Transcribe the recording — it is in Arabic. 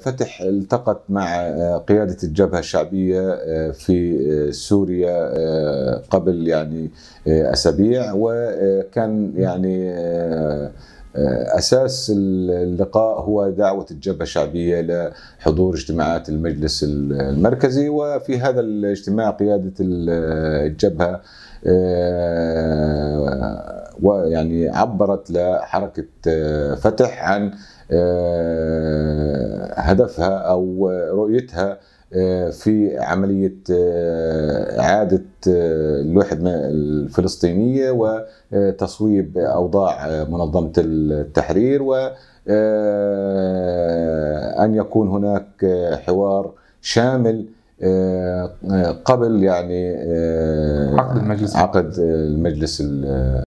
فتح التقت مع آه، قيادة الجبهة الشعبية آه، في آه، سوريا قبل يعني أسابيع وكان يعني اساس اللقاء هو دعوه الجبهه الشعبيه لحضور اجتماعات المجلس المركزي وفي هذا الاجتماع قياده الجبهه يعني عبرت لحركه آه، فتح عن آه، هدفها او رؤيتها آه، في عملية إعادة الوحدة الفلسطينية وتصويب أوضاع منظمة التحرير وأن يكون هناك حوار شامل قبل يعني عقد المجلس عقد المجلس